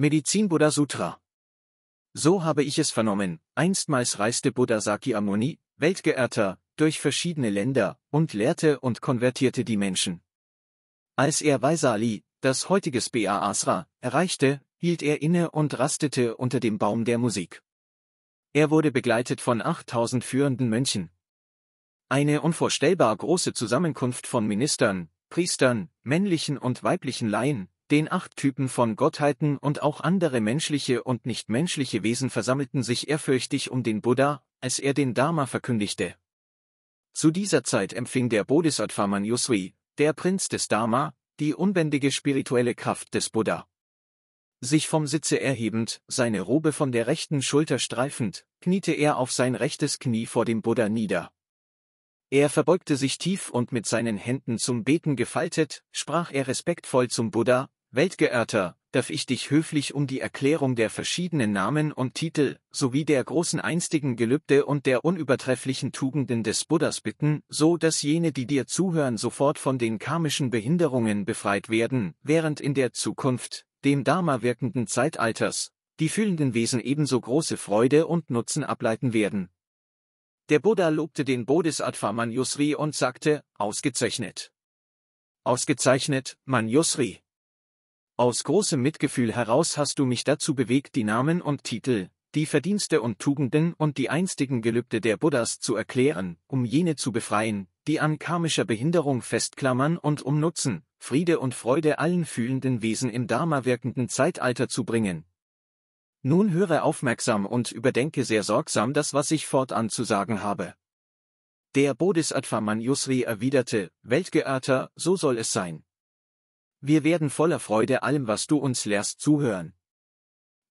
Medizin Buddha Sutra. So habe ich es vernommen, einstmals reiste Buddha Sakyamuni, Weltgeehrter, durch verschiedene Länder und lehrte und konvertierte die Menschen. Als er Vaisali, das heutige Ba Asra, erreichte, hielt er inne und rastete unter dem Baum der Musik. Er wurde begleitet von 8000 führenden Mönchen. Eine unvorstellbar große Zusammenkunft von Ministern, Priestern, männlichen und weiblichen Laien, den acht Typen von Gottheiten und auch andere menschliche und nichtmenschliche Wesen versammelten sich ehrfürchtig um den Buddha, als er den Dharma verkündigte. Zu dieser Zeit empfing der Bodhisattva Manjusri, der Prinz des Dharma, die unbändige spirituelle Kraft des Buddha. Sich vom Sitze erhebend, seine Robe von der rechten Schulter streifend, kniete er auf sein rechtes Knie vor dem Buddha nieder. Er verbeugte sich tief und mit seinen Händen zum Beten gefaltet, sprach er respektvoll zum Buddha, Weltgeehrter, darf ich dich höflich um die Erklärung der verschiedenen Namen und Titel sowie der großen einstigen Gelübde und der unübertrefflichen Tugenden des Buddhas bitten, so dass jene, die dir zuhören, sofort von den karmischen Behinderungen befreit werden, während in der Zukunft, dem Dharma wirkenden Zeitalters, die fühlenden Wesen ebenso große Freude und Nutzen ableiten werden. Der Buddha lobte den Bodhisattva Manjusri und sagte, ausgezeichnet. Ausgezeichnet, Manjusri. Aus großem Mitgefühl heraus hast du mich dazu bewegt, die Namen und Titel, die Verdienste und Tugenden und die einstigen Gelübde der Buddhas zu erklären, um jene zu befreien, die an karmischer Behinderung festklammern und um Nutzen, Friede und Freude allen fühlenden Wesen im Dharma wirkenden Zeitalter zu bringen. Nun höre aufmerksam und überdenke sehr sorgsam das, was ich fortan zu sagen habe. Der Bodhisattva Manjusri erwiderte, Weltgeehrter, so soll es sein. Wir werden voller Freude allem, was du uns lehrst, zuhören.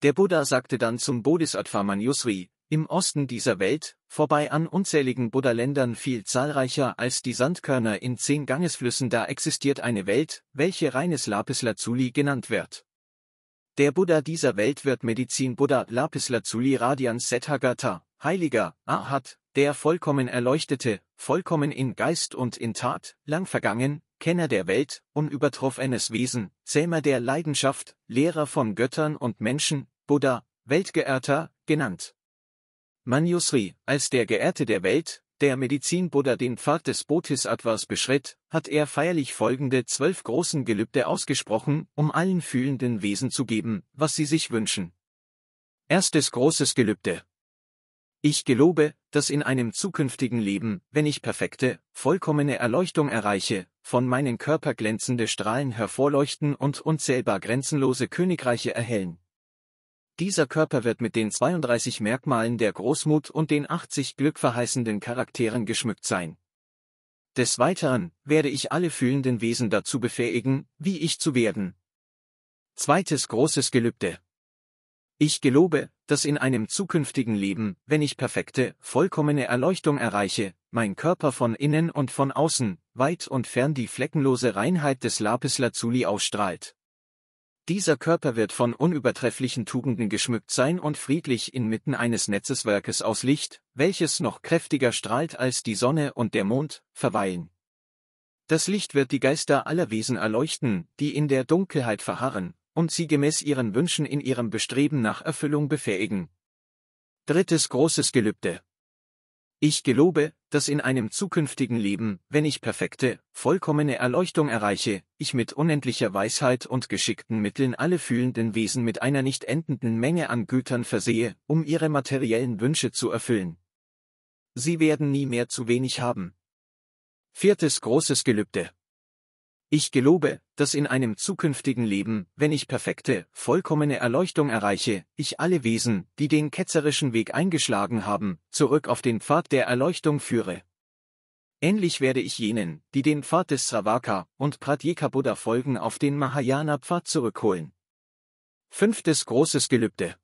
Der Buddha sagte dann zum Bodhisattva Manjusri, im Osten dieser Welt, vorbei an unzähligen Buddha-Ländern viel zahlreicher als die Sandkörner in zehn Gangesflüssen da existiert eine Welt, welche reines Lapis Lazuli genannt wird. Der Buddha dieser Welt wird Medizin Buddha Lapis Lazuli Radians Setthagata, Heiliger, Ahat, der vollkommen erleuchtete, vollkommen in Geist und in Tat, lang vergangen, Kenner der Welt, unübertroffenes Wesen, Zähmer der Leidenschaft, Lehrer von Göttern und Menschen, Buddha, Weltgeehrter, genannt. Manjusri, als der Geehrte der Welt, der Medizin-Buddha den Pfad des Bodhisattvas beschritt, hat er feierlich folgende zwölf großen Gelübde ausgesprochen, um allen fühlenden Wesen zu geben, was sie sich wünschen. Erstes großes Gelübde. Ich gelobe, dass in einem zukünftigen Leben, wenn ich perfekte, vollkommene Erleuchtung erreiche, von meinem Körper glänzende Strahlen hervorleuchten und unzählbar grenzenlose Königreiche erhellen. Dieser Körper wird mit den 32 Merkmalen der Großmut und den 80 glückverheißenden Charakteren geschmückt sein. Des Weiteren werde ich alle fühlenden Wesen dazu befähigen, wie ich zu werden. Zweites großes Gelübde. Ich gelobe, dass in einem zukünftigen Leben, wenn ich perfekte, vollkommene Erleuchtung erreiche, mein Körper von innen und von außen, weit und fern die fleckenlose Reinheit des Lapis Lazuli ausstrahlt. Dieser Körper wird von unübertrefflichen Tugenden geschmückt sein und friedlich inmitten eines Netzeswerkes aus Licht, welches noch kräftiger strahlt als die Sonne und der Mond, verweilen. Das Licht wird die Geister aller Wesen erleuchten, die in der Dunkelheit verharren, und sie gemäß ihren Wünschen in ihrem Bestreben nach Erfüllung befähigen. Drittes großes Gelübde. Ich gelobe, dass in einem zukünftigen Leben, wenn ich perfekte, vollkommene Erleuchtung erreiche, ich mit unendlicher Weisheit und geschickten Mitteln alle fühlenden Wesen mit einer nicht endenden Menge an Gütern versehe, um ihre materiellen Wünsche zu erfüllen. Sie werden nie mehr zu wenig haben. Viertes großes Gelübde. Ich gelobe, dass in einem zukünftigen Leben, wenn ich perfekte, vollkommene Erleuchtung erreiche, ich alle Wesen, die den ketzerischen Weg eingeschlagen haben, zurück auf den Pfad der Erleuchtung führe. Ähnlich werde ich jenen, die den Pfad des Sravaka und Pratyeka Buddha folgen, auf den Mahayana-Pfad zurückholen. Fünftes großes Gelübde.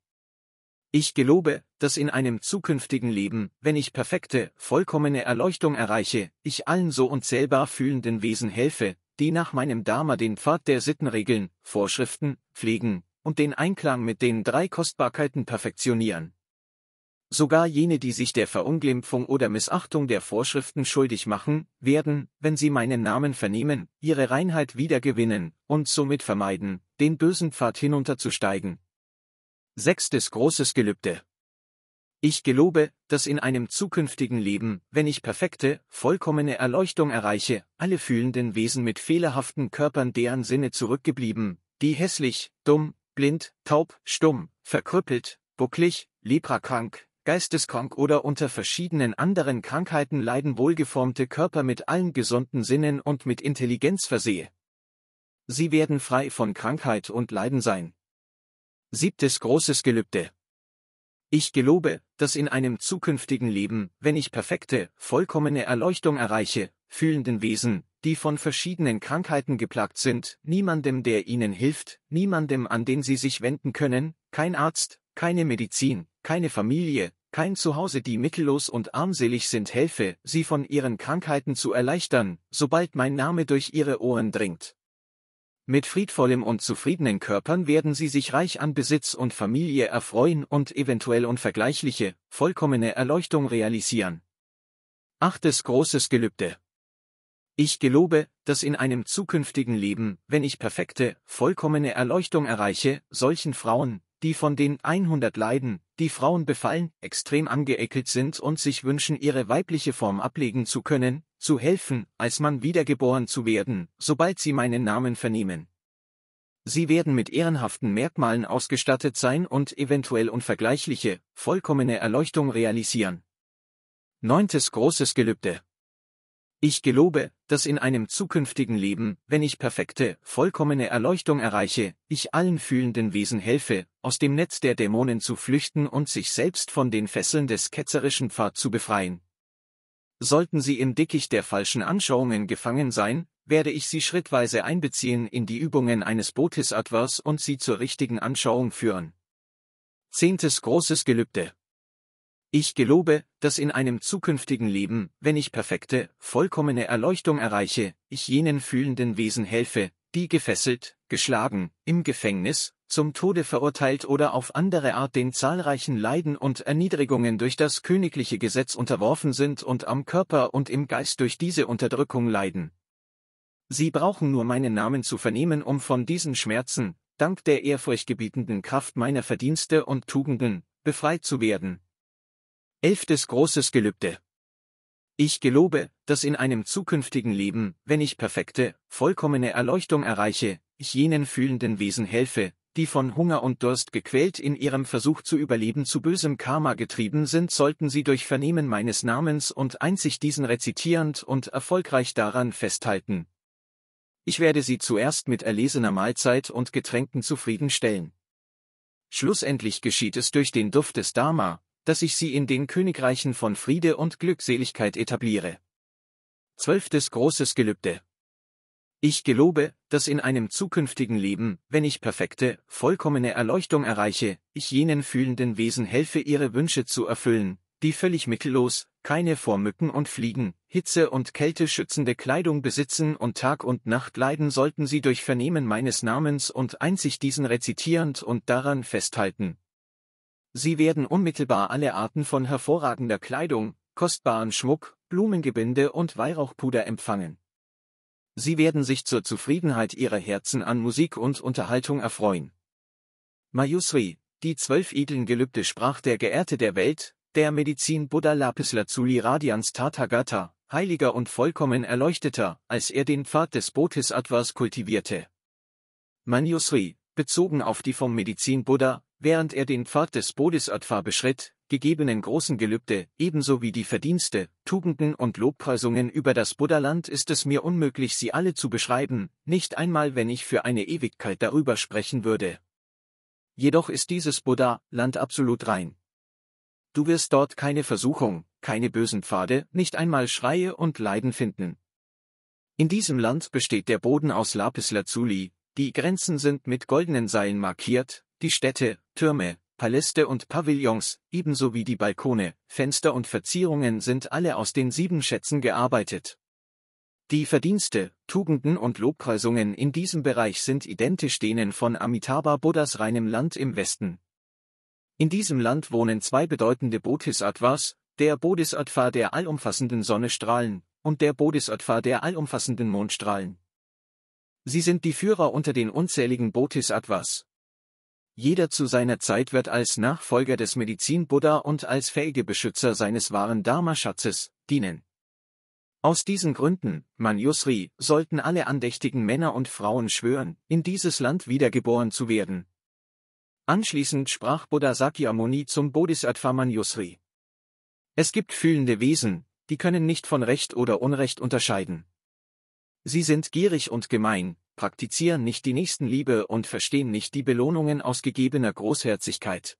Ich gelobe, dass in einem zukünftigen Leben, wenn ich perfekte, vollkommene Erleuchtung erreiche, ich allen so und selber fühlenden Wesen helfe, die nach meinem Dharma den Pfad der Sittenregeln, Vorschriften, pflegen und den Einklang mit den drei Kostbarkeiten perfektionieren. Sogar jene, die sich der Verunglimpfung oder Missachtung der Vorschriften schuldig machen, werden, wenn sie meinen Namen vernehmen, ihre Reinheit wiedergewinnen und somit vermeiden, den bösen Pfad hinunterzusteigen. Sechstes großes Gelübde ich gelobe, dass in einem zukünftigen Leben, wenn ich perfekte, vollkommene Erleuchtung erreiche, alle fühlenden Wesen mit fehlerhaften Körpern deren Sinne zurückgeblieben, die hässlich, dumm, blind, taub, stumm, verkrüppelt, bucklig, leprakrank, geisteskrank oder unter verschiedenen anderen Krankheiten leiden wohlgeformte Körper mit allen gesunden Sinnen und mit Intelligenz versehe. Sie werden frei von Krankheit und Leiden sein. Siebtes großes Gelübde ich gelobe, dass in einem zukünftigen Leben, wenn ich perfekte, vollkommene Erleuchtung erreiche, fühlenden Wesen, die von verschiedenen Krankheiten geplagt sind, niemandem, der ihnen hilft, niemandem, an den sie sich wenden können, kein Arzt, keine Medizin, keine Familie, kein Zuhause, die mittellos und armselig sind, helfe, sie von ihren Krankheiten zu erleichtern, sobald mein Name durch ihre Ohren dringt. Mit friedvollem und zufriedenen Körpern werden sie sich reich an Besitz und Familie erfreuen und eventuell unvergleichliche, vollkommene Erleuchtung realisieren. Achtes großes Gelübde. Ich gelobe, dass in einem zukünftigen Leben, wenn ich perfekte, vollkommene Erleuchtung erreiche, solchen Frauen, die von den 100 Leiden, die Frauen befallen, extrem angeekelt sind und sich wünschen, ihre weibliche Form ablegen zu können, zu helfen, als Mann wiedergeboren zu werden, sobald sie meinen Namen vernehmen. Sie werden mit ehrenhaften Merkmalen ausgestattet sein und eventuell unvergleichliche, vollkommene Erleuchtung realisieren. Neuntes großes Gelübde. Ich gelobe, dass in einem zukünftigen Leben, wenn ich perfekte, vollkommene Erleuchtung erreiche, ich allen fühlenden Wesen helfe, aus dem Netz der Dämonen zu flüchten und sich selbst von den Fesseln des ketzerischen Pfad zu befreien. Sollten sie im Dickicht der falschen Anschauungen gefangen sein, werde ich sie schrittweise einbeziehen in die Übungen eines Bodhisattvas und sie zur richtigen Anschauung führen. Zehntes großes Gelübde ich gelobe, dass in einem zukünftigen Leben, wenn ich perfekte, vollkommene Erleuchtung erreiche, ich jenen fühlenden Wesen helfe, die gefesselt, geschlagen, im Gefängnis, zum Tode verurteilt oder auf andere Art den zahlreichen Leiden und Erniedrigungen durch das königliche Gesetz unterworfen sind und am Körper und im Geist durch diese Unterdrückung leiden. Sie brauchen nur meinen Namen zu vernehmen, um von diesen Schmerzen, dank der ehrfurchtgebietenden Kraft meiner Verdienste und Tugenden, befreit zu werden. Elftes großes Gelübde. Ich gelobe, dass in einem zukünftigen Leben, wenn ich perfekte, vollkommene Erleuchtung erreiche, ich jenen fühlenden Wesen helfe, die von Hunger und Durst gequält in ihrem Versuch zu überleben zu bösem Karma getrieben sind, sollten sie durch Vernehmen meines Namens und einzig diesen rezitierend und erfolgreich daran festhalten. Ich werde sie zuerst mit erlesener Mahlzeit und Getränken zufriedenstellen. Schlussendlich geschieht es durch den Duft des Dharma, dass ich sie in den Königreichen von Friede und Glückseligkeit etabliere. Zwölftes großes Gelübde. Ich gelobe, dass in einem zukünftigen Leben, wenn ich perfekte, vollkommene Erleuchtung erreiche, ich jenen fühlenden Wesen helfe, ihre Wünsche zu erfüllen, die völlig mittellos, keine vor Mücken und Fliegen, Hitze und Kälte schützende Kleidung besitzen und Tag und Nacht leiden sollten sie durch Vernehmen meines Namens und einzig diesen rezitierend und daran festhalten, Sie werden unmittelbar alle Arten von hervorragender Kleidung, kostbaren Schmuck, Blumengebinde und Weihrauchpuder empfangen. Sie werden sich zur Zufriedenheit ihrer Herzen an Musik und Unterhaltung erfreuen. Mayusri, die zwölf edlen gelübde sprach der Geehrte der Welt, der Medizin Buddha Lapislazuli Radians Tathagata, heiliger und vollkommen erleuchteter, als er den Pfad des Bodhisattvas kultivierte. Manjusri, bezogen auf die vom Medizin Buddha, während er den Pfad des Bodhisattva beschritt, gegebenen großen Gelübde, ebenso wie die Verdienste, Tugenden und Lobpreisungen über das Buddha-Land ist es mir unmöglich, sie alle zu beschreiben, nicht einmal wenn ich für eine Ewigkeit darüber sprechen würde. Jedoch ist dieses Buddha-Land absolut rein. Du wirst dort keine Versuchung, keine bösen Pfade, nicht einmal Schreie und Leiden finden. In diesem Land besteht der Boden aus Lapislazuli, die Grenzen sind mit goldenen Seilen markiert, die Städte, Türme, Paläste und Pavillons, ebenso wie die Balkone, Fenster und Verzierungen sind alle aus den sieben Schätzen gearbeitet. Die Verdienste, Tugenden und Lobpreisungen in diesem Bereich sind identisch denen von Amitabha Buddhas reinem Land im Westen. In diesem Land wohnen zwei bedeutende Bodhisattvas, der Bodhisattva der allumfassenden Sonne strahlen und der Bodhisattva der allumfassenden Mondstrahlen. Sie sind die Führer unter den unzähligen Bodhisattvas jeder zu seiner Zeit wird als Nachfolger des Medizin-Buddha und als fähige Beschützer seines wahren Dharma-Schatzes dienen. Aus diesen Gründen, Manjusri, sollten alle andächtigen Männer und Frauen schwören, in dieses Land wiedergeboren zu werden. Anschließend sprach Buddha Sakyamuni zum Bodhisattva Manjusri. Es gibt fühlende Wesen, die können nicht von Recht oder Unrecht unterscheiden. Sie sind gierig und gemein, praktizieren nicht die Nächstenliebe und verstehen nicht die Belohnungen aus gegebener Großherzigkeit.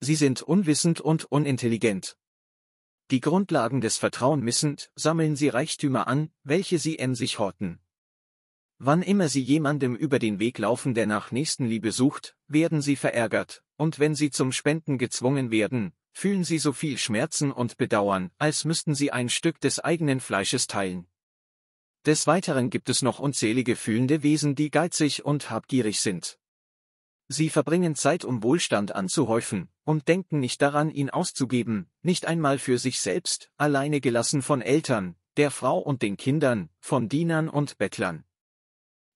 Sie sind unwissend und unintelligent. Die Grundlagen des Vertrauen missend, sammeln sie Reichtümer an, welche sie in sich horten. Wann immer sie jemandem über den Weg laufen, der nach Nächstenliebe sucht, werden sie verärgert, und wenn sie zum Spenden gezwungen werden, fühlen sie so viel Schmerzen und Bedauern, als müssten sie ein Stück des eigenen Fleisches teilen. Des Weiteren gibt es noch unzählige fühlende Wesen, die geizig und habgierig sind. Sie verbringen Zeit, um Wohlstand anzuhäufen, und denken nicht daran, ihn auszugeben, nicht einmal für sich selbst, alleine gelassen von Eltern, der Frau und den Kindern, von Dienern und Bettlern.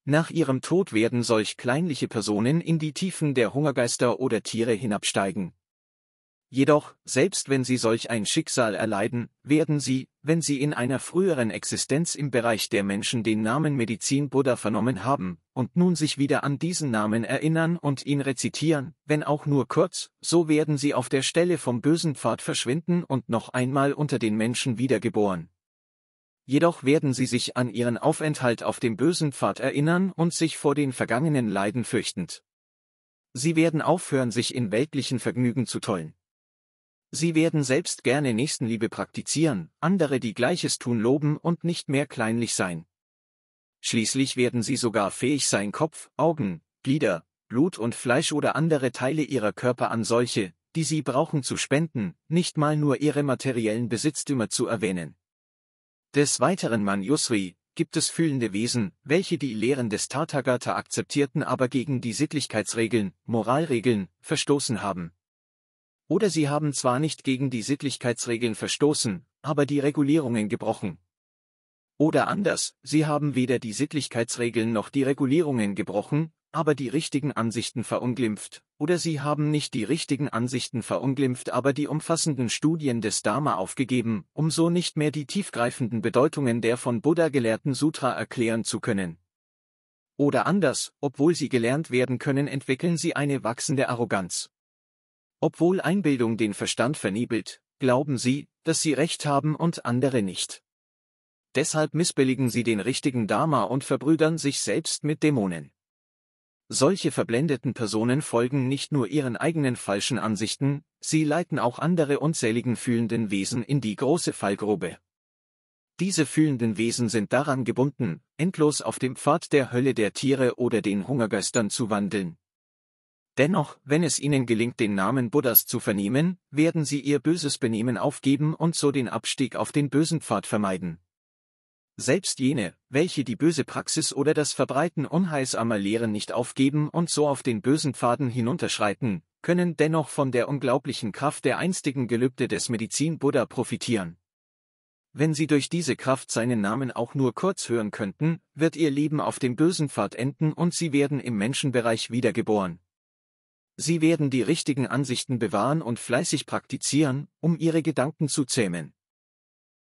Nach ihrem Tod werden solch kleinliche Personen in die Tiefen der Hungergeister oder Tiere hinabsteigen, Jedoch, selbst wenn sie solch ein Schicksal erleiden, werden sie, wenn sie in einer früheren Existenz im Bereich der Menschen den Namen Medizin Buddha vernommen haben, und nun sich wieder an diesen Namen erinnern und ihn rezitieren, wenn auch nur kurz, so werden sie auf der Stelle vom bösen Pfad verschwinden und noch einmal unter den Menschen wiedergeboren. Jedoch werden sie sich an ihren Aufenthalt auf dem bösen Pfad erinnern und sich vor den vergangenen Leiden fürchtend. Sie werden aufhören, sich in weltlichen Vergnügen zu tollen. Sie werden selbst gerne Nächstenliebe praktizieren, andere die Gleiches tun loben und nicht mehr kleinlich sein. Schließlich werden sie sogar fähig sein, Kopf, Augen, Glieder, Blut und Fleisch oder andere Teile ihrer Körper an solche, die sie brauchen zu spenden, nicht mal nur ihre materiellen Besitztümer zu erwähnen. Des Weiteren Manjusri gibt es fühlende Wesen, welche die Lehren des Tathagata akzeptierten aber gegen die Sittlichkeitsregeln, Moralregeln, verstoßen haben. Oder sie haben zwar nicht gegen die Sittlichkeitsregeln verstoßen, aber die Regulierungen gebrochen. Oder anders, sie haben weder die Sittlichkeitsregeln noch die Regulierungen gebrochen, aber die richtigen Ansichten verunglimpft, oder sie haben nicht die richtigen Ansichten verunglimpft, aber die umfassenden Studien des Dharma aufgegeben, um so nicht mehr die tiefgreifenden Bedeutungen der von Buddha gelehrten Sutra erklären zu können. Oder anders, obwohl sie gelernt werden können, entwickeln sie eine wachsende Arroganz. Obwohl Einbildung den Verstand vernebelt, glauben sie, dass sie Recht haben und andere nicht. Deshalb missbilligen sie den richtigen Dharma und verbrüdern sich selbst mit Dämonen. Solche verblendeten Personen folgen nicht nur ihren eigenen falschen Ansichten, sie leiten auch andere unzähligen fühlenden Wesen in die große Fallgrube. Diese fühlenden Wesen sind daran gebunden, endlos auf dem Pfad der Hölle der Tiere oder den Hungergöstern zu wandeln, Dennoch, wenn es ihnen gelingt, den Namen Buddhas zu vernehmen, werden sie ihr böses Benehmen aufgeben und so den Abstieg auf den bösen Pfad vermeiden. Selbst jene, welche die böse Praxis oder das Verbreiten unheilsamer Lehren nicht aufgeben und so auf den bösen Pfaden hinunterschreiten, können dennoch von der unglaublichen Kraft der einstigen Gelübde des Medizin Buddha profitieren. Wenn sie durch diese Kraft seinen Namen auch nur kurz hören könnten, wird ihr Leben auf dem bösen Pfad enden und sie werden im Menschenbereich wiedergeboren. Sie werden die richtigen Ansichten bewahren und fleißig praktizieren, um ihre Gedanken zu zähmen.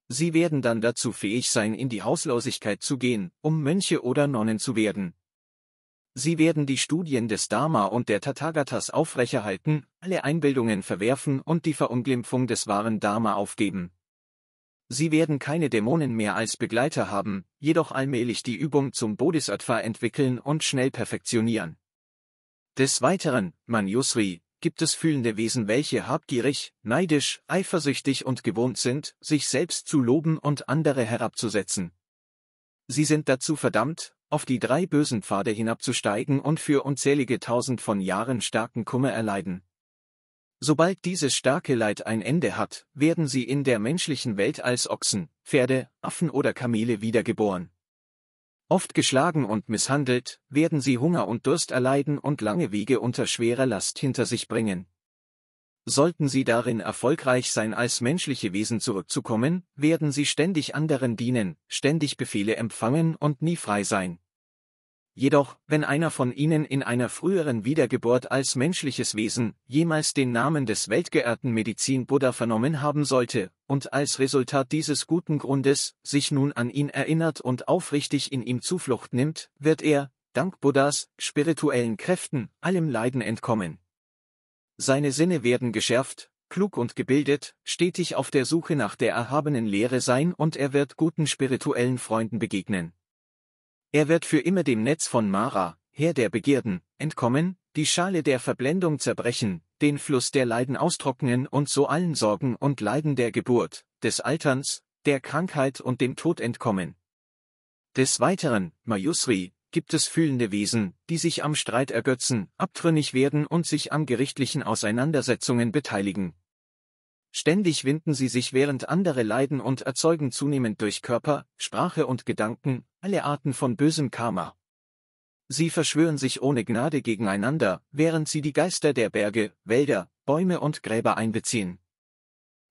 Sie werden dann dazu fähig sein, in die Hauslosigkeit zu gehen, um Mönche oder Nonnen zu werden. Sie werden die Studien des Dharma und der Tathagatas aufrechterhalten, alle Einbildungen verwerfen und die Verunglimpfung des wahren Dharma aufgeben. Sie werden keine Dämonen mehr als Begleiter haben, jedoch allmählich die Übung zum Bodhisattva entwickeln und schnell perfektionieren. Des Weiteren, Manjusri, gibt es fühlende Wesen, welche habgierig, neidisch, eifersüchtig und gewohnt sind, sich selbst zu loben und andere herabzusetzen. Sie sind dazu verdammt, auf die drei bösen Pfade hinabzusteigen und für unzählige tausend von Jahren starken Kummer erleiden. Sobald dieses starke Leid ein Ende hat, werden sie in der menschlichen Welt als Ochsen, Pferde, Affen oder Kamele wiedergeboren. Oft geschlagen und misshandelt, werden sie Hunger und Durst erleiden und lange Wege unter schwerer Last hinter sich bringen. Sollten sie darin erfolgreich sein, als menschliche Wesen zurückzukommen, werden sie ständig anderen dienen, ständig Befehle empfangen und nie frei sein. Jedoch, wenn einer von ihnen in einer früheren Wiedergeburt als menschliches Wesen jemals den Namen des weltgeehrten Medizin Buddha vernommen haben sollte, und als Resultat dieses guten Grundes sich nun an ihn erinnert und aufrichtig in ihm Zuflucht nimmt, wird er, dank Buddhas, spirituellen Kräften, allem Leiden entkommen. Seine Sinne werden geschärft, klug und gebildet, stetig auf der Suche nach der erhabenen Lehre sein und er wird guten spirituellen Freunden begegnen. Er wird für immer dem Netz von Mara, Herr der Begierden, entkommen, die Schale der Verblendung zerbrechen, den Fluss der Leiden austrocknen und so allen Sorgen und Leiden der Geburt, des Alterns, der Krankheit und dem Tod entkommen. Des Weiteren, Mayusri, gibt es fühlende Wesen, die sich am Streit ergötzen, abtrünnig werden und sich an gerichtlichen Auseinandersetzungen beteiligen, Ständig winden sie sich während andere leiden und erzeugen zunehmend durch Körper, Sprache und Gedanken alle Arten von bösem Karma. Sie verschwören sich ohne Gnade gegeneinander, während sie die Geister der Berge, Wälder, Bäume und Gräber einbeziehen.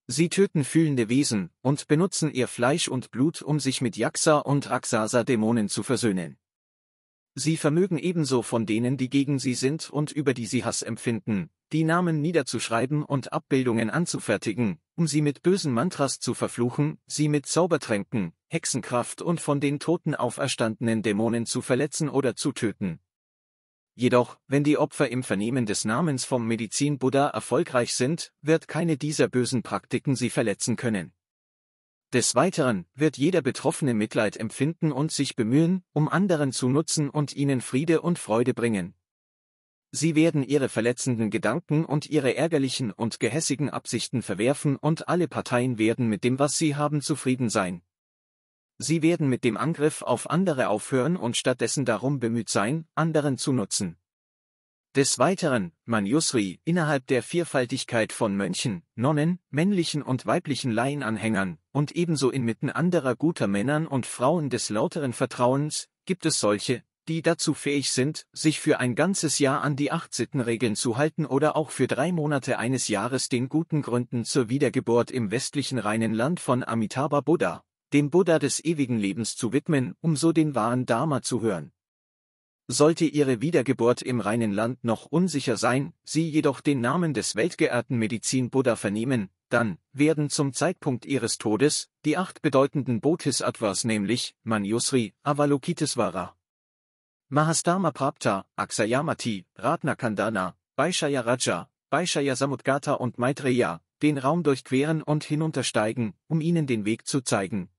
Sie töten fühlende Wesen und benutzen ihr Fleisch und Blut, um sich mit Yaksa und Aksasa-Dämonen zu versöhnen. Sie vermögen ebenso von denen, die gegen sie sind und über die sie Hass empfinden, die Namen niederzuschreiben und Abbildungen anzufertigen, um sie mit bösen Mantras zu verfluchen, sie mit Zaubertränken, Hexenkraft und von den Toten auferstandenen Dämonen zu verletzen oder zu töten. Jedoch, wenn die Opfer im Vernehmen des Namens vom Medizin Buddha erfolgreich sind, wird keine dieser bösen Praktiken sie verletzen können. Des Weiteren wird jeder Betroffene Mitleid empfinden und sich bemühen, um anderen zu nutzen und ihnen Friede und Freude bringen. Sie werden ihre verletzenden Gedanken und ihre ärgerlichen und gehässigen Absichten verwerfen und alle Parteien werden mit dem, was sie haben, zufrieden sein. Sie werden mit dem Angriff auf andere aufhören und stattdessen darum bemüht sein, anderen zu nutzen. Des Weiteren, Manjusri, innerhalb der Vielfaltigkeit von Mönchen, Nonnen, männlichen und weiblichen Laienanhängern, und ebenso inmitten anderer guter Männern und Frauen des lauteren Vertrauens, gibt es solche, die dazu fähig sind, sich für ein ganzes Jahr an die acht Sittenregeln zu halten oder auch für drei Monate eines Jahres den guten Gründen zur Wiedergeburt im westlichen reinen Land von Amitabha Buddha, dem Buddha des ewigen Lebens zu widmen, um so den wahren Dharma zu hören. Sollte ihre Wiedergeburt im reinen Land noch unsicher sein, sie jedoch den Namen des weltgeehrten Medizin-Buddha vernehmen, dann werden zum Zeitpunkt ihres Todes die acht bedeutenden Bodhisattvas nämlich Manjusri, Avalokitesvara, Mahastama Prapta, Aksayamati, Ratnakandana, Baishaya Raja, Baishaya Samudgata und Maitreya, den Raum durchqueren und hinuntersteigen, um ihnen den Weg zu zeigen.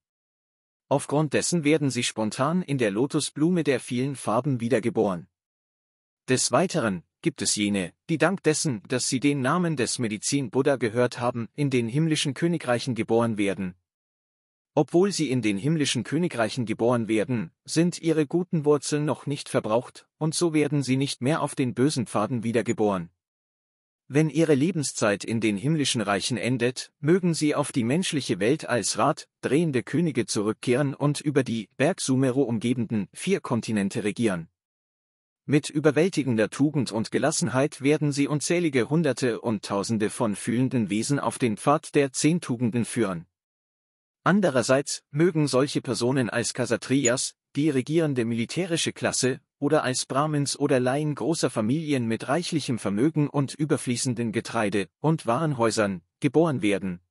Aufgrund dessen werden sie spontan in der Lotusblume der vielen Farben wiedergeboren. Des Weiteren gibt es jene, die dank dessen, dass sie den Namen des Medizin Buddha gehört haben, in den himmlischen Königreichen geboren werden, obwohl sie in den himmlischen Königreichen geboren werden, sind ihre guten Wurzeln noch nicht verbraucht, und so werden sie nicht mehr auf den bösen Pfaden wiedergeboren. Wenn ihre Lebenszeit in den himmlischen Reichen endet, mögen sie auf die menschliche Welt als Rat, drehende Könige zurückkehren und über die Berg Sumero umgebenden vier Kontinente regieren. Mit überwältigender Tugend und Gelassenheit werden sie unzählige Hunderte und Tausende von fühlenden Wesen auf den Pfad der zehn Tugenden führen. Andererseits mögen solche Personen als Kasatriyas, die regierende militärische Klasse, oder als Brahmins oder Laien großer Familien mit reichlichem Vermögen und überfließenden Getreide- und Warenhäusern, geboren werden.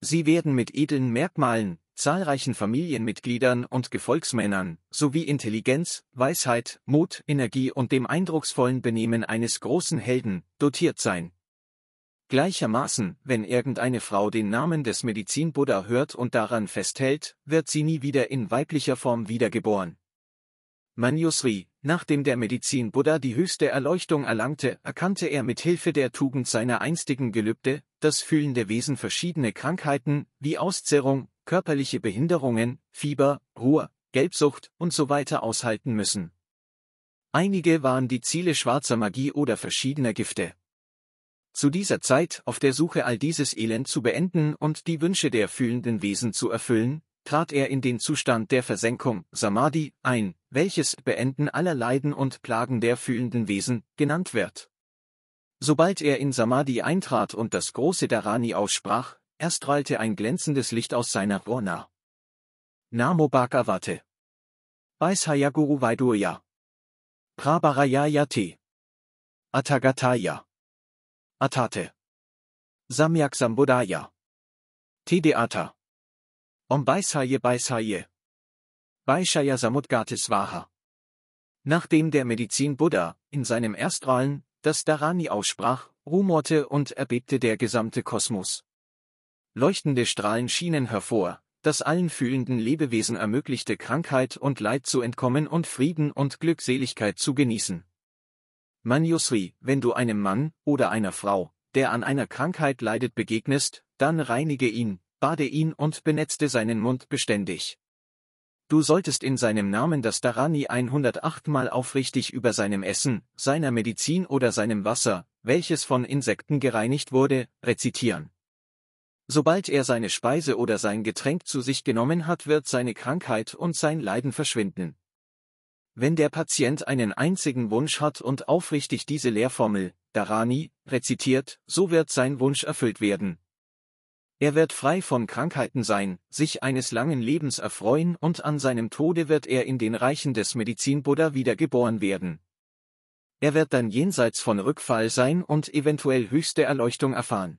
Sie werden mit edlen Merkmalen, zahlreichen Familienmitgliedern und Gefolgsmännern, sowie Intelligenz, Weisheit, Mut, Energie und dem eindrucksvollen Benehmen eines großen Helden, dotiert sein. Gleichermaßen, wenn irgendeine Frau den Namen des Medizinbuddha hört und daran festhält, wird sie nie wieder in weiblicher Form wiedergeboren. Manjusri, nachdem der Medizinbuddha die höchste Erleuchtung erlangte, erkannte er mit Hilfe der Tugend seiner einstigen Gelübde, dass fühlende Wesen verschiedene Krankheiten, wie Auszerrung, körperliche Behinderungen, Fieber, Ruhe, Gelbsucht und so weiter aushalten müssen. Einige waren die Ziele schwarzer Magie oder verschiedener Gifte zu dieser Zeit auf der Suche all dieses Elend zu beenden und die Wünsche der fühlenden Wesen zu erfüllen, trat er in den Zustand der Versenkung, Samadhi, ein, welches Beenden aller Leiden und Plagen der fühlenden Wesen genannt wird. Sobald er in Samadhi eintrat und das große Dharani aussprach, erstrahlte ein glänzendes Licht aus seiner Urna. Namo Bhagavate. Weishayaguru Vaidurya. Prabharayayate. Atagataya. Atate. Samyak Sambodaya. Tideata. Om Baisaye Baisaye. Vaishaya Samudgatisvaha. Nachdem der Medizin Buddha in seinem Erstrahlen das Dharani aussprach, rumorte und erbebte der gesamte Kosmos. Leuchtende Strahlen schienen hervor, das allen fühlenden Lebewesen ermöglichte, Krankheit und Leid zu entkommen und Frieden und Glückseligkeit zu genießen. Manjusri, wenn du einem Mann oder einer Frau, der an einer Krankheit leidet, begegnest, dann reinige ihn, bade ihn und benetzte seinen Mund beständig. Du solltest in seinem Namen das Dharani 108 Mal aufrichtig über seinem Essen, seiner Medizin oder seinem Wasser, welches von Insekten gereinigt wurde, rezitieren. Sobald er seine Speise oder sein Getränk zu sich genommen hat, wird seine Krankheit und sein Leiden verschwinden. Wenn der Patient einen einzigen Wunsch hat und aufrichtig diese Lehrformel, Dharani, rezitiert, so wird sein Wunsch erfüllt werden. Er wird frei von Krankheiten sein, sich eines langen Lebens erfreuen und an seinem Tode wird er in den Reichen des Medizin-Buddha wiedergeboren werden. Er wird dann jenseits von Rückfall sein und eventuell höchste Erleuchtung erfahren.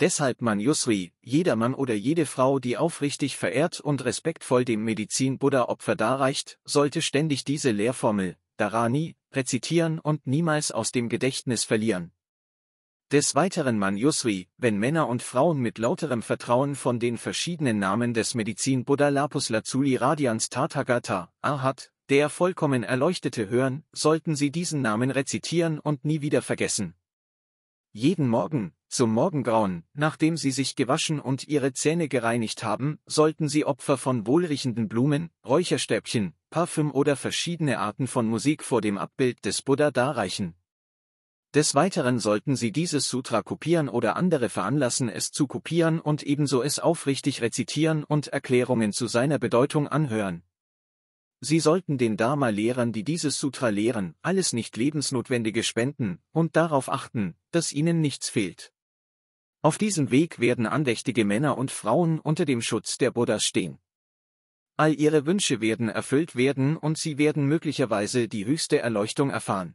Deshalb man Yusri, Mann oder jede Frau, die aufrichtig verehrt und respektvoll dem Medizin-Buddha Opfer darreicht, sollte ständig diese Lehrformel, Dharani, rezitieren und niemals aus dem Gedächtnis verlieren. Des Weiteren man Yusri, wenn Männer und Frauen mit lauterem Vertrauen von den verschiedenen Namen des Medizin-Buddha Lapus Lazuli Radians Tathagata, Arhat, der vollkommen Erleuchtete hören, sollten sie diesen Namen rezitieren und nie wieder vergessen. Jeden Morgen, zum Morgengrauen, nachdem sie sich gewaschen und ihre Zähne gereinigt haben, sollten sie Opfer von wohlriechenden Blumen, Räucherstäbchen, Parfüm oder verschiedene Arten von Musik vor dem Abbild des Buddha darreichen. Des Weiteren sollten sie dieses Sutra kopieren oder andere veranlassen, es zu kopieren und ebenso es aufrichtig rezitieren und Erklärungen zu seiner Bedeutung anhören. Sie sollten den Dharma-Lehrern, die dieses Sutra lehren, alles nicht lebensnotwendige spenden und darauf achten, dass ihnen nichts fehlt. Auf diesem Weg werden andächtige Männer und Frauen unter dem Schutz der Buddhas stehen. All ihre Wünsche werden erfüllt werden und sie werden möglicherweise die höchste Erleuchtung erfahren.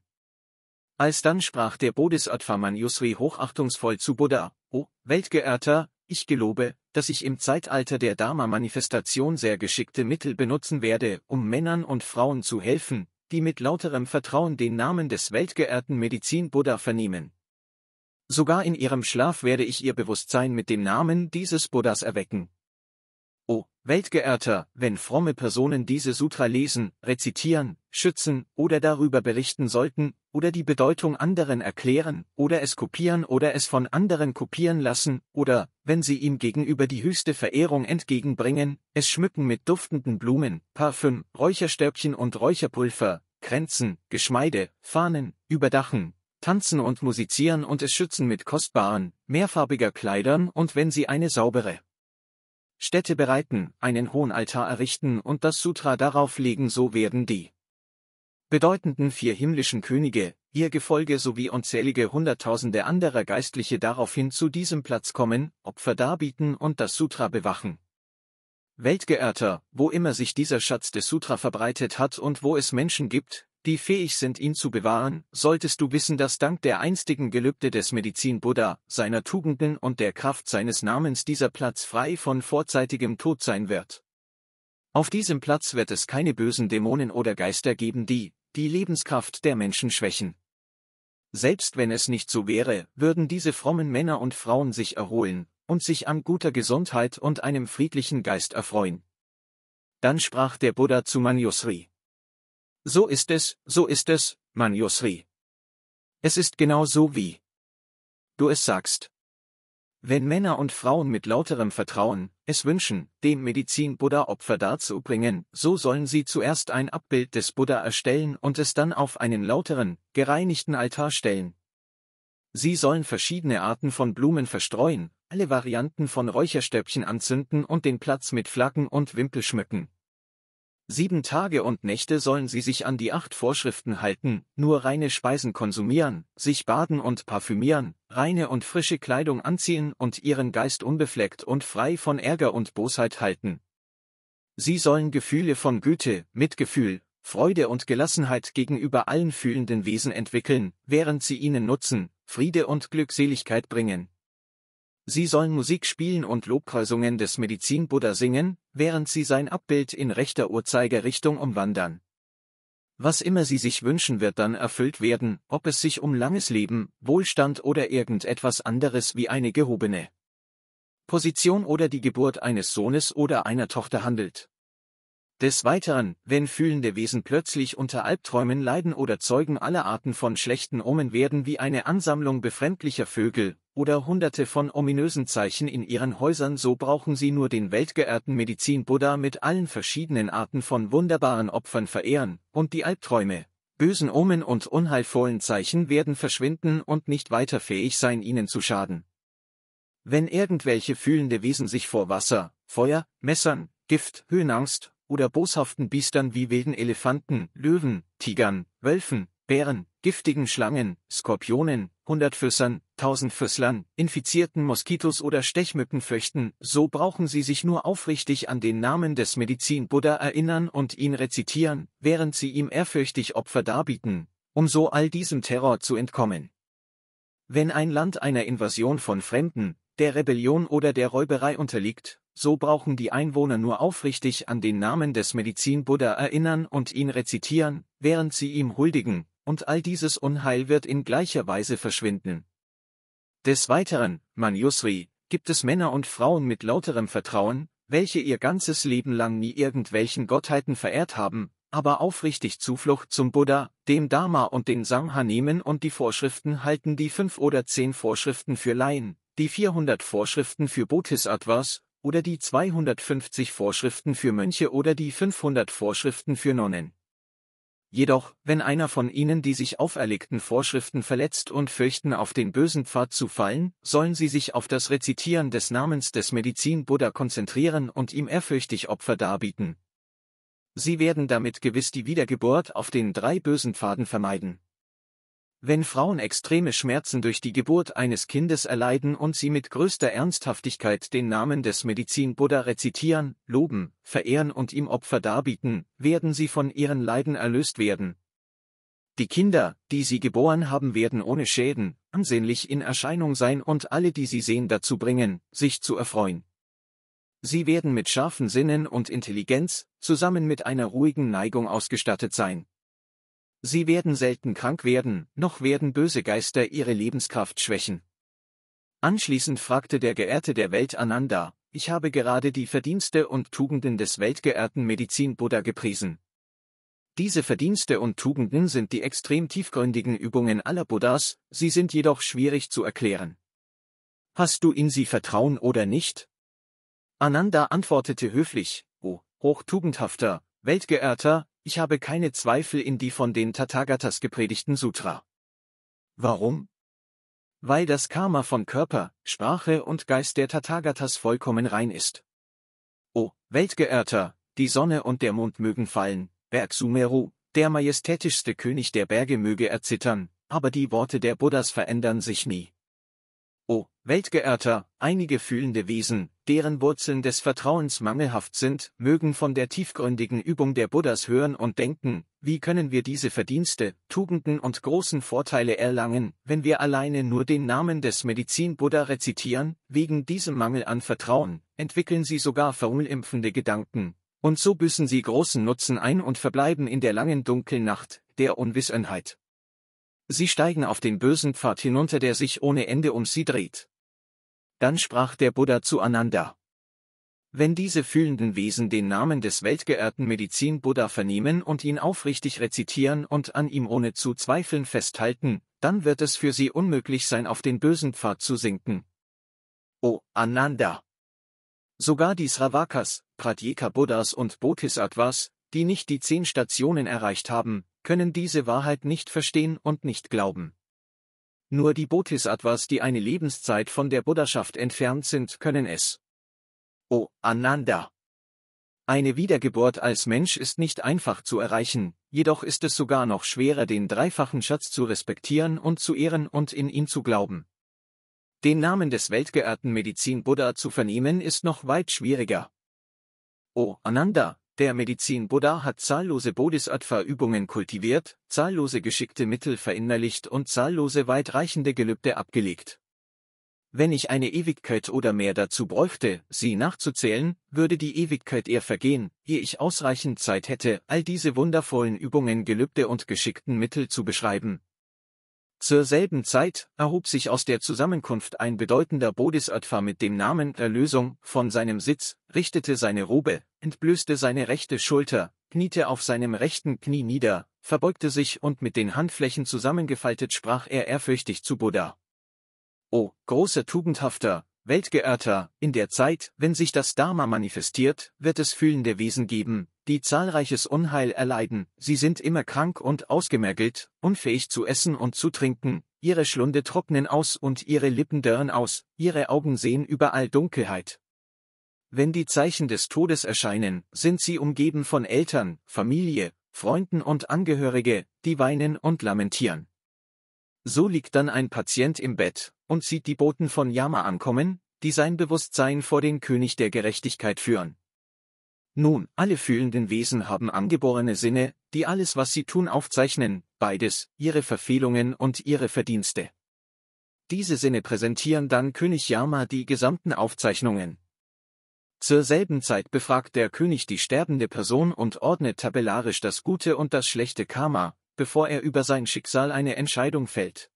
Alsdann sprach der Bodhisattva Manjusri hochachtungsvoll zu Buddha, O Weltgeehrter, ich gelobe, dass ich im Zeitalter der Dharma-Manifestation sehr geschickte Mittel benutzen werde, um Männern und Frauen zu helfen, die mit lauterem Vertrauen den Namen des weltgeehrten Medizin-Buddha vernehmen. Sogar in ihrem Schlaf werde ich ihr Bewusstsein mit dem Namen dieses Buddhas erwecken. O Weltgeehrter, wenn fromme Personen diese Sutra lesen, rezitieren, schützen oder darüber berichten sollten, oder die Bedeutung anderen erklären, oder es kopieren oder es von anderen kopieren lassen, oder, wenn sie ihm gegenüber die höchste Verehrung entgegenbringen, es schmücken mit duftenden Blumen, Parfüm, Räucherstöckchen und Räucherpulver, Kränzen, Geschmeide, Fahnen, überdachen, tanzen und musizieren und es schützen mit kostbaren, mehrfarbiger Kleidern und wenn sie eine saubere Stätte bereiten, einen hohen Altar errichten und das Sutra darauf legen, so werden die bedeutenden vier himmlischen Könige, ihr Gefolge sowie unzählige Hunderttausende anderer Geistliche daraufhin zu diesem Platz kommen, Opfer darbieten und das Sutra bewachen. Weltgeörter, wo immer sich dieser Schatz des Sutra verbreitet hat und wo es Menschen gibt, die fähig sind, ihn zu bewahren, solltest du wissen, dass dank der einstigen Gelübde des Medizin Buddha, seiner Tugenden und der Kraft seines Namens dieser Platz frei von vorzeitigem Tod sein wird. Auf diesem Platz wird es keine bösen Dämonen oder Geister geben, die die Lebenskraft der Menschen schwächen. Selbst wenn es nicht so wäre, würden diese frommen Männer und Frauen sich erholen und sich an guter Gesundheit und einem friedlichen Geist erfreuen. Dann sprach der Buddha zu Manjusri. So ist es, so ist es, Mann Yusri. Es ist genau so wie du es sagst. Wenn Männer und Frauen mit lauterem Vertrauen es wünschen, dem Medizin-Buddha Opfer darzubringen, so sollen sie zuerst ein Abbild des Buddha erstellen und es dann auf einen lauteren, gereinigten Altar stellen. Sie sollen verschiedene Arten von Blumen verstreuen, alle Varianten von Räucherstöpchen anzünden und den Platz mit Flaggen und Wimpel schmücken. Sieben Tage und Nächte sollen sie sich an die acht Vorschriften halten, nur reine Speisen konsumieren, sich baden und parfümieren, reine und frische Kleidung anziehen und ihren Geist unbefleckt und frei von Ärger und Bosheit halten. Sie sollen Gefühle von Güte, Mitgefühl, Freude und Gelassenheit gegenüber allen fühlenden Wesen entwickeln, während sie ihnen Nutzen, Friede und Glückseligkeit bringen, Sie sollen Musik spielen und Lobpreisungen des Medizin-Buddha singen, während sie sein Abbild in rechter Uhrzeigerrichtung umwandern. Was immer sie sich wünschen wird dann erfüllt werden, ob es sich um langes Leben, Wohlstand oder irgendetwas anderes wie eine gehobene Position oder die Geburt eines Sohnes oder einer Tochter handelt. Des Weiteren, wenn fühlende Wesen plötzlich unter Albträumen leiden oder Zeugen aller Arten von schlechten Omen werden wie eine Ansammlung befremdlicher Vögel, oder hunderte von ominösen Zeichen in ihren Häusern, so brauchen sie nur den weltgeehrten Medizin Buddha mit allen verschiedenen Arten von wunderbaren Opfern verehren, und die Albträume, bösen Omen und unheilvollen Zeichen werden verschwinden und nicht weiter fähig sein, ihnen zu schaden. Wenn irgendwelche fühlende Wesen sich vor Wasser, Feuer, Messern, Gift, Höhenangst oder boshaften Biestern wie wilden Elefanten, Löwen, Tigern, Wölfen, Bären, giftigen Schlangen, Skorpionen, 100 Füssern, 1000 Tausendfüßlern, infizierten Moskitos oder Stechmücken fürchten, so brauchen sie sich nur aufrichtig an den Namen des Medizin-Buddha erinnern und ihn rezitieren, während sie ihm ehrfürchtig Opfer darbieten, um so all diesem Terror zu entkommen. Wenn ein Land einer Invasion von Fremden, der Rebellion oder der Räuberei unterliegt, so brauchen die Einwohner nur aufrichtig an den Namen des Medizin-Buddha erinnern und ihn rezitieren, während sie ihm huldigen, und all dieses Unheil wird in gleicher Weise verschwinden. Des Weiteren, Manjusri, gibt es Männer und Frauen mit lauterem Vertrauen, welche ihr ganzes Leben lang nie irgendwelchen Gottheiten verehrt haben, aber aufrichtig Zuflucht zum Buddha, dem Dharma und den Sangha nehmen und die Vorschriften halten die fünf oder zehn Vorschriften für Laien, die 400 Vorschriften für Bodhisattvas oder die 250 Vorschriften für Mönche oder die 500 Vorschriften für Nonnen. Jedoch, wenn einer von ihnen die sich auferlegten Vorschriften verletzt und fürchten, auf den bösen Pfad zu fallen, sollen sie sich auf das Rezitieren des Namens des Medizin Buddha konzentrieren und ihm ehrfürchtig Opfer darbieten. Sie werden damit gewiss die Wiedergeburt auf den drei bösen Pfaden vermeiden. Wenn Frauen extreme Schmerzen durch die Geburt eines Kindes erleiden und sie mit größter Ernsthaftigkeit den Namen des Medizin Buddha rezitieren, loben, verehren und ihm Opfer darbieten, werden sie von ihren Leiden erlöst werden. Die Kinder, die sie geboren haben, werden ohne Schäden, ansehnlich in Erscheinung sein und alle, die sie sehen, dazu bringen, sich zu erfreuen. Sie werden mit scharfen Sinnen und Intelligenz, zusammen mit einer ruhigen Neigung ausgestattet sein. Sie werden selten krank werden, noch werden böse Geister ihre Lebenskraft schwächen. Anschließend fragte der Geehrte der Welt Ananda, ich habe gerade die Verdienste und Tugenden des weltgeehrten Medizin Buddha gepriesen. Diese Verdienste und Tugenden sind die extrem tiefgründigen Übungen aller Buddhas, sie sind jedoch schwierig zu erklären. Hast du in sie Vertrauen oder nicht? Ananda antwortete höflich, O oh, hochttugendhafter, weltgeehrter, ich habe keine Zweifel in die von den Tathagatas gepredigten Sutra. Warum? Weil das Karma von Körper, Sprache und Geist der Tathagatas vollkommen rein ist. O Weltgeehrter, die Sonne und der Mond mögen fallen, Berg Sumeru, der majestätischste König der Berge möge erzittern, aber die Worte der Buddhas verändern sich nie. O, oh, Weltgeehrter, einige fühlende Wesen, deren Wurzeln des Vertrauens mangelhaft sind, mögen von der tiefgründigen Übung der Buddhas hören und denken, wie können wir diese Verdienste, Tugenden und großen Vorteile erlangen, wenn wir alleine nur den Namen des Medizin-Buddha rezitieren, wegen diesem Mangel an Vertrauen, entwickeln sie sogar verunlimpfende Gedanken, und so büßen sie großen Nutzen ein und verbleiben in der langen dunklen Nacht, der Unwissenheit. Sie steigen auf den bösen Pfad hinunter, der sich ohne Ende um sie dreht. Dann sprach der Buddha zu Ananda. Wenn diese fühlenden Wesen den Namen des weltgeehrten Medizin-Buddha vernehmen und ihn aufrichtig rezitieren und an ihm ohne zu zweifeln festhalten, dann wird es für sie unmöglich sein, auf den bösen Pfad zu sinken. O Ananda! Sogar die Sravakas, Pratyeka Buddhas und Bodhisattvas, die nicht die zehn Stationen erreicht haben, können diese Wahrheit nicht verstehen und nicht glauben. Nur die Bodhisattvas, die eine Lebenszeit von der Buddhaschaft entfernt sind, können es. O Ananda! Eine Wiedergeburt als Mensch ist nicht einfach zu erreichen, jedoch ist es sogar noch schwerer, den dreifachen Schatz zu respektieren und zu ehren und in ihn zu glauben. Den Namen des weltgeehrten Medizin Buddha zu vernehmen ist noch weit schwieriger. O Ananda, der Medizin-Buddha hat zahllose Bodhisattva-Übungen kultiviert, zahllose geschickte Mittel verinnerlicht und zahllose weitreichende Gelübde abgelegt. Wenn ich eine Ewigkeit oder mehr dazu bräuchte, sie nachzuzählen, würde die Ewigkeit eher vergehen, ehe ich ausreichend Zeit hätte, all diese wundervollen Übungen, Gelübde und geschickten Mittel zu beschreiben, zur selben Zeit erhob sich aus der Zusammenkunft ein bedeutender Bodhisattva mit dem Namen Erlösung von seinem Sitz, richtete seine Robe, entblößte seine rechte Schulter, kniete auf seinem rechten Knie nieder, verbeugte sich und mit den Handflächen zusammengefaltet sprach er ehrfürchtig zu Buddha. O, großer Tugendhafter, Weltgeehrter, in der Zeit, wenn sich das Dharma manifestiert, wird es fühlende Wesen geben, die zahlreiches Unheil erleiden, sie sind immer krank und ausgemergelt, unfähig zu essen und zu trinken, ihre Schlunde trocknen aus und ihre Lippen dörren aus, ihre Augen sehen überall Dunkelheit. Wenn die Zeichen des Todes erscheinen, sind sie umgeben von Eltern, Familie, Freunden und Angehörige, die weinen und lamentieren. So liegt dann ein Patient im Bett und sieht die Boten von Yama ankommen, die sein Bewusstsein vor den König der Gerechtigkeit führen. Nun, alle fühlenden Wesen haben angeborene Sinne, die alles, was sie tun, aufzeichnen, beides, ihre Verfehlungen und ihre Verdienste. Diese Sinne präsentieren dann König Yama die gesamten Aufzeichnungen. Zur selben Zeit befragt der König die sterbende Person und ordnet tabellarisch das gute und das schlechte Karma, bevor er über sein Schicksal eine Entscheidung fällt.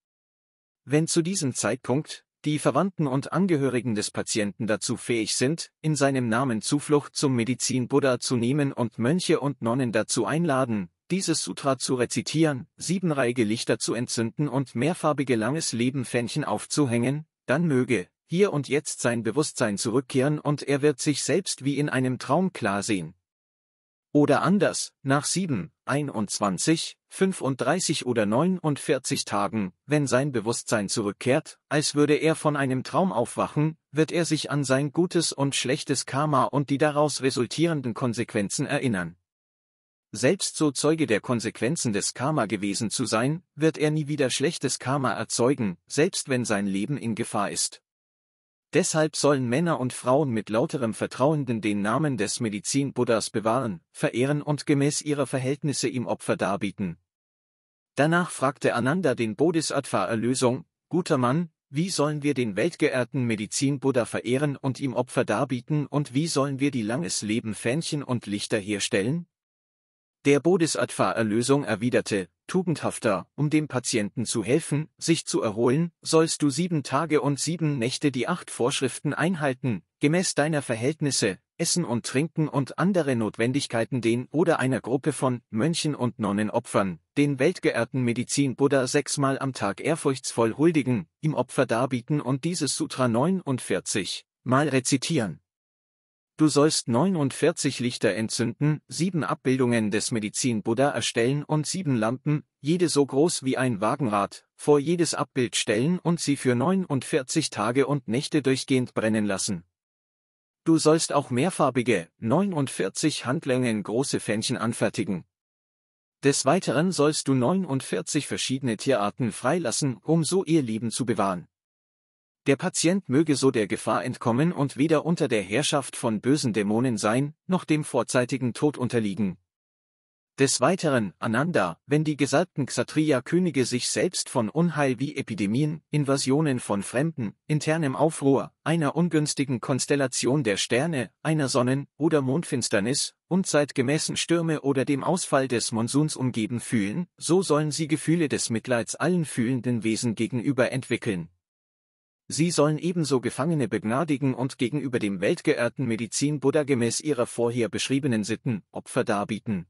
Wenn zu diesem Zeitpunkt, die Verwandten und Angehörigen des Patienten dazu fähig sind, in seinem Namen Zuflucht zum Medizin Buddha zu nehmen und Mönche und Nonnen dazu einladen, dieses Sutra zu rezitieren, siebenreihige Lichter zu entzünden und mehrfarbige langes Lebenfännchen aufzuhängen, dann möge hier und jetzt sein Bewusstsein zurückkehren und er wird sich selbst wie in einem Traum klar sehen. Oder anders, nach 7, 21, 35 oder 49 Tagen, wenn sein Bewusstsein zurückkehrt, als würde er von einem Traum aufwachen, wird er sich an sein gutes und schlechtes Karma und die daraus resultierenden Konsequenzen erinnern. Selbst so Zeuge der Konsequenzen des Karma gewesen zu sein, wird er nie wieder schlechtes Karma erzeugen, selbst wenn sein Leben in Gefahr ist. Deshalb sollen Männer und Frauen mit lauterem Vertrauenden den Namen des Medizin-Buddhas bewahren, verehren und gemäß ihrer Verhältnisse ihm Opfer darbieten, Danach fragte Ananda den Bodhisattva Erlösung, guter Mann, wie sollen wir den weltgeehrten Medizin Buddha verehren und ihm Opfer darbieten und wie sollen wir die langes Leben Fähnchen und Lichter herstellen? Der Bodhisattva Erlösung erwiderte, tugendhafter, um dem Patienten zu helfen, sich zu erholen, sollst du sieben Tage und sieben Nächte die acht Vorschriften einhalten, gemäß deiner Verhältnisse, Essen und Trinken und andere Notwendigkeiten den oder einer Gruppe von Mönchen und Nonnen opfern, den weltgeehrten Medizin Buddha sechsmal am Tag ehrfurchtsvoll huldigen, ihm Opfer darbieten und dieses Sutra 49 mal rezitieren. Du sollst 49 Lichter entzünden, sieben Abbildungen des Medizin Buddha erstellen und sieben Lampen, jede so groß wie ein Wagenrad, vor jedes Abbild stellen und sie für 49 Tage und Nächte durchgehend brennen lassen. Du sollst auch mehrfarbige, 49 Handlängen große Fännchen anfertigen. Des Weiteren sollst du 49 verschiedene Tierarten freilassen, um so ihr Leben zu bewahren. Der Patient möge so der Gefahr entkommen und weder unter der Herrschaft von bösen Dämonen sein, noch dem vorzeitigen Tod unterliegen, des Weiteren, Ananda, wenn die gesalbten Kshatriya-Könige sich selbst von Unheil wie Epidemien, Invasionen von Fremden, internem Aufruhr, einer ungünstigen Konstellation der Sterne, einer Sonnen- oder Mondfinsternis, und zeitgemäßen Stürme oder dem Ausfall des Monsuns umgeben fühlen, so sollen sie Gefühle des Mitleids allen fühlenden Wesen gegenüber entwickeln. Sie sollen ebenso Gefangene begnadigen und gegenüber dem weltgeehrten Medizin Buddha gemäß ihrer vorher beschriebenen Sitten Opfer darbieten.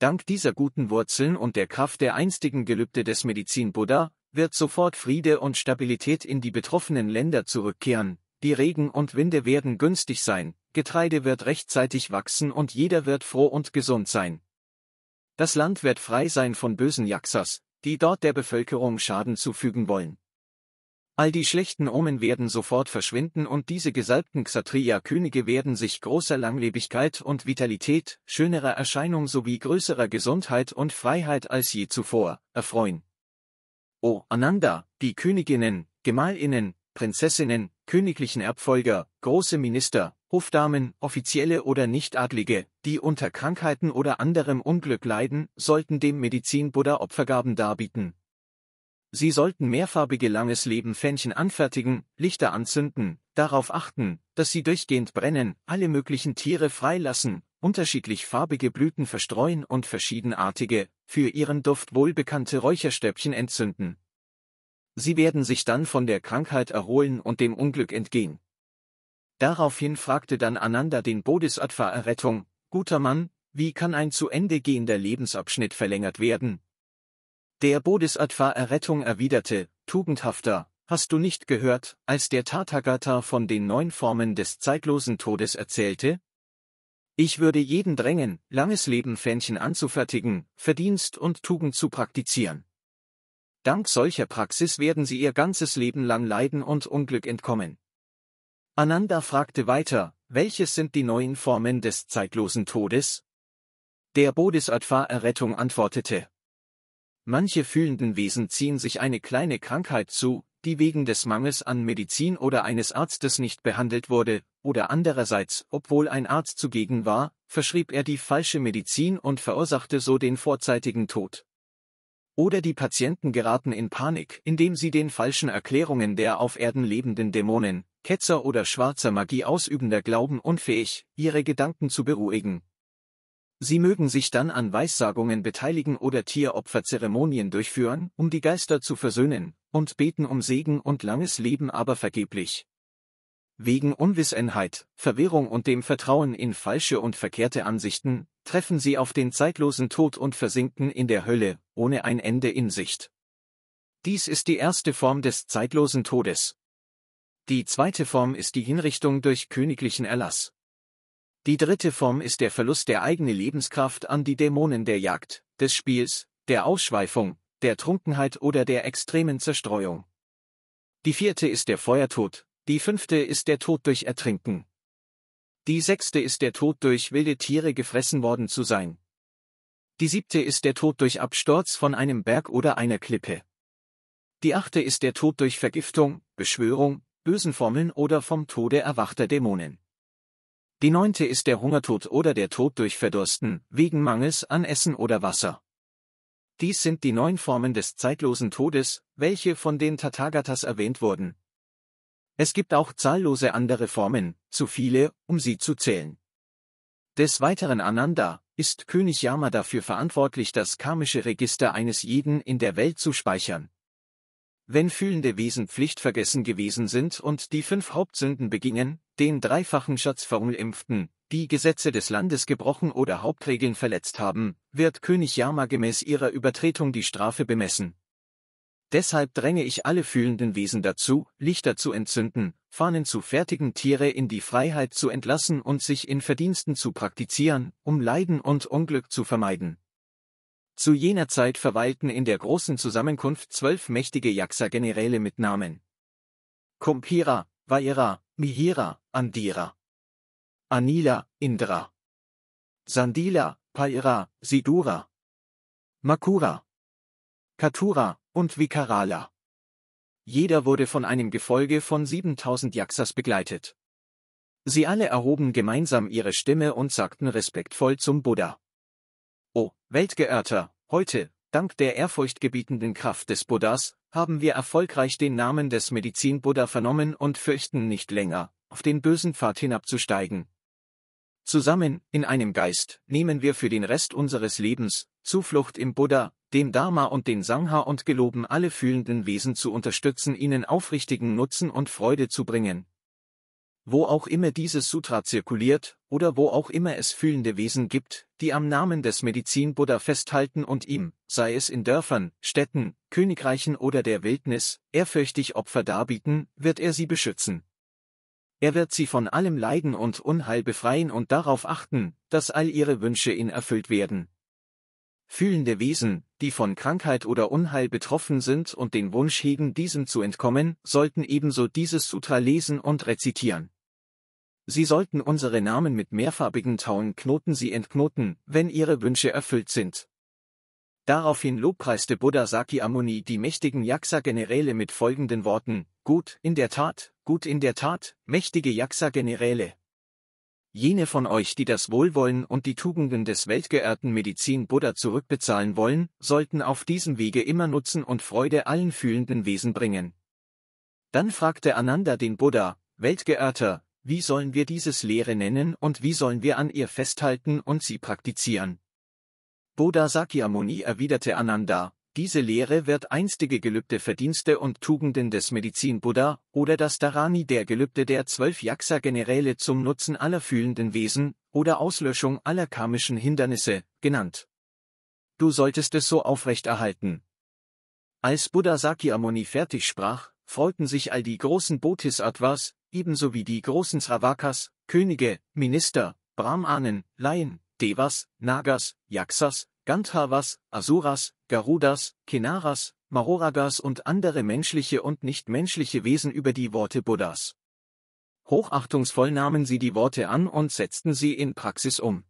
Dank dieser guten Wurzeln und der Kraft der einstigen Gelübde des Medizin Buddha, wird sofort Friede und Stabilität in die betroffenen Länder zurückkehren, die Regen und Winde werden günstig sein, Getreide wird rechtzeitig wachsen und jeder wird froh und gesund sein. Das Land wird frei sein von bösen Yaksas, die dort der Bevölkerung Schaden zufügen wollen. All die schlechten Omen werden sofort verschwinden und diese gesalbten Kshatriya-Könige werden sich großer Langlebigkeit und Vitalität, schönerer Erscheinung sowie größerer Gesundheit und Freiheit als je zuvor erfreuen. O Ananda, die Königinnen, Gemahlinnen, Prinzessinnen, königlichen Erbfolger, große Minister, Hofdamen, offizielle oder Nichtadlige, die unter Krankheiten oder anderem Unglück leiden, sollten dem Medizin Buddha Opfergaben darbieten, Sie sollten mehrfarbige langes leben anfertigen, Lichter anzünden, darauf achten, dass sie durchgehend brennen, alle möglichen Tiere freilassen, unterschiedlich farbige Blüten verstreuen und verschiedenartige, für ihren Duft wohlbekannte Räucherstäbchen entzünden. Sie werden sich dann von der Krankheit erholen und dem Unglück entgehen. Daraufhin fragte dann Ananda den Bodhisattva Errettung, guter Mann, wie kann ein zu Ende gehender Lebensabschnitt verlängert werden, der Bodhisattva Errettung erwiderte, Tugendhafter, hast du nicht gehört, als der Tathagata von den neun Formen des zeitlosen Todes erzählte? Ich würde jeden drängen, langes Leben Fähnchen anzufertigen, Verdienst und Tugend zu praktizieren. Dank solcher Praxis werden sie ihr ganzes Leben lang leiden und Unglück entkommen. Ananda fragte weiter, welches sind die neuen Formen des zeitlosen Todes? Der Bodhisattva Errettung antwortete, Manche fühlenden Wesen ziehen sich eine kleine Krankheit zu, die wegen des Mangels an Medizin oder eines Arztes nicht behandelt wurde, oder andererseits, obwohl ein Arzt zugegen war, verschrieb er die falsche Medizin und verursachte so den vorzeitigen Tod. Oder die Patienten geraten in Panik, indem sie den falschen Erklärungen der auf Erden lebenden Dämonen, Ketzer oder schwarzer Magie ausübender glauben unfähig, ihre Gedanken zu beruhigen, Sie mögen sich dann an Weissagungen beteiligen oder Tieropferzeremonien durchführen, um die Geister zu versöhnen, und beten um Segen und langes Leben aber vergeblich. Wegen Unwissenheit, Verwirrung und dem Vertrauen in falsche und verkehrte Ansichten, treffen sie auf den zeitlosen Tod und versinken in der Hölle, ohne ein Ende in Sicht. Dies ist die erste Form des zeitlosen Todes. Die zweite Form ist die Hinrichtung durch königlichen Erlass. Die dritte Form ist der Verlust der eigenen Lebenskraft an die Dämonen der Jagd, des Spiels, der Ausschweifung, der Trunkenheit oder der extremen Zerstreuung. Die vierte ist der Feuertod, die fünfte ist der Tod durch Ertrinken. Die sechste ist der Tod durch wilde Tiere gefressen worden zu sein. Die siebte ist der Tod durch Absturz von einem Berg oder einer Klippe. Die achte ist der Tod durch Vergiftung, Beschwörung, bösen Formeln oder vom Tode erwachter Dämonen. Die neunte ist der Hungertod oder der Tod durch Verdursten, wegen Mangels an Essen oder Wasser. Dies sind die neun Formen des zeitlosen Todes, welche von den Tathagatas erwähnt wurden. Es gibt auch zahllose andere Formen, zu viele, um sie zu zählen. Des Weiteren Ananda ist König Yama dafür verantwortlich, das karmische Register eines jeden in der Welt zu speichern. Wenn fühlende Wesen Pflicht vergessen gewesen sind und die fünf Hauptsünden begingen, den dreifachen Schatz Schatzverunglimpften, die Gesetze des Landes gebrochen oder Hauptregeln verletzt haben, wird König Yama gemäß ihrer Übertretung die Strafe bemessen. Deshalb dränge ich alle fühlenden Wesen dazu, Lichter zu entzünden, Fahnen zu fertigen Tiere in die Freiheit zu entlassen und sich in Verdiensten zu praktizieren, um Leiden und Unglück zu vermeiden. Zu jener Zeit verweilten in der großen Zusammenkunft zwölf mächtige yaksa generäle mit Namen. Kumpira, Vaira, Mihira, Andira. Anila, Indra. Sandila, Paira, Sidura. Makura. Katura und Vikarala. Jeder wurde von einem Gefolge von 7000 Yaksas begleitet. Sie alle erhoben gemeinsam ihre Stimme und sagten respektvoll zum Buddha. O Weltgeehrter, heute, Dank der ehrfurchtgebietenden Kraft des Buddhas, haben wir erfolgreich den Namen des Medizin-Buddha vernommen und fürchten nicht länger, auf den bösen Pfad hinabzusteigen. Zusammen, in einem Geist, nehmen wir für den Rest unseres Lebens, Zuflucht im Buddha, dem Dharma und den Sangha und geloben alle fühlenden Wesen zu unterstützen, ihnen aufrichtigen Nutzen und Freude zu bringen, wo auch immer dieses Sutra zirkuliert oder wo auch immer es fühlende Wesen gibt, die am Namen des Medizin Buddha festhalten und ihm, sei es in Dörfern, Städten, Königreichen oder der Wildnis, ehrfürchtig Opfer darbieten, wird er sie beschützen. Er wird sie von allem Leiden und Unheil befreien und darauf achten, dass all ihre Wünsche in erfüllt werden. Fühlende Wesen, die von Krankheit oder Unheil betroffen sind und den Wunsch hegen, diesem zu entkommen, sollten ebenso dieses Sutra lesen und rezitieren. Sie sollten unsere Namen mit mehrfarbigen Tauen knoten sie entknoten, wenn ihre Wünsche erfüllt sind. Daraufhin lobpreiste Buddha Sakyamuni die mächtigen Yaksa-Generäle mit folgenden Worten, Gut, in der Tat, gut in der Tat, mächtige Yaksa-Generäle. Jene von euch, die das Wohlwollen und die Tugenden des weltgeehrten Medizin Buddha zurückbezahlen wollen, sollten auf diesem Wege immer Nutzen und Freude allen fühlenden Wesen bringen. Dann fragte Ananda den Buddha, Weltgeehrter, wie sollen wir dieses Lehre nennen und wie sollen wir an ihr festhalten und sie praktizieren? Buddha Sakyamuni erwiderte Ananda, diese Lehre wird einstige Gelübde Verdienste und Tugenden des Medizin Buddha oder das Dharani der Gelübde der zwölf Yaksa-Generäle zum Nutzen aller fühlenden Wesen oder Auslöschung aller karmischen Hindernisse genannt. Du solltest es so aufrechterhalten. Als Buddha Sakyamuni fertig sprach, freuten sich all die großen Bodhisattvas, ebenso wie die großen Sravakas, Könige, Minister, Brahmanen, Laien, Devas, Nagas, Yaksas, Gandharvas, Asuras, Garudas, Kinaras, Mahoragas und andere menschliche und nichtmenschliche Wesen über die Worte Buddhas. Hochachtungsvoll nahmen sie die Worte an und setzten sie in Praxis um.